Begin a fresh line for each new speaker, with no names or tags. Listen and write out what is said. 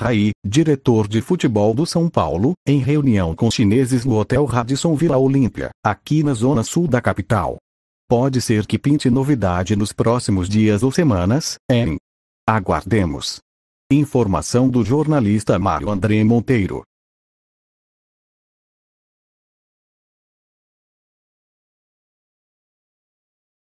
Rai, diretor de futebol do São Paulo, em reunião com chineses no Hotel Radisson Vila Olímpia, aqui na zona sul da capital. Pode ser que pinte novidade nos próximos dias ou semanas, hein? Aguardemos. Informação
do jornalista Mário André Monteiro.